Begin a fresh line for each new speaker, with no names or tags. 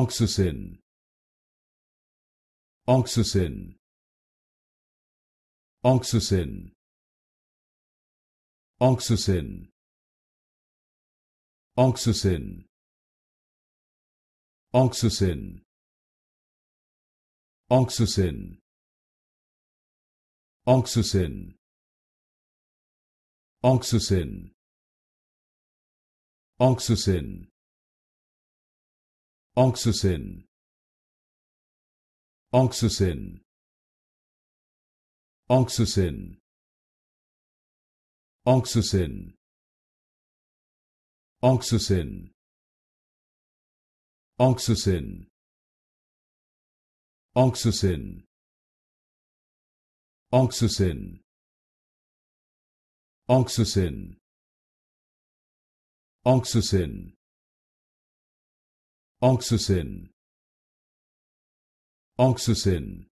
oxygen oxygen oxygen oxygen oxygen oxygen oxygen oxygen oxygen oxygen oxygen oxygen oxygen oxygen oxygen oxygen oxygen oxygen oxygen oxygen oxygen oxygen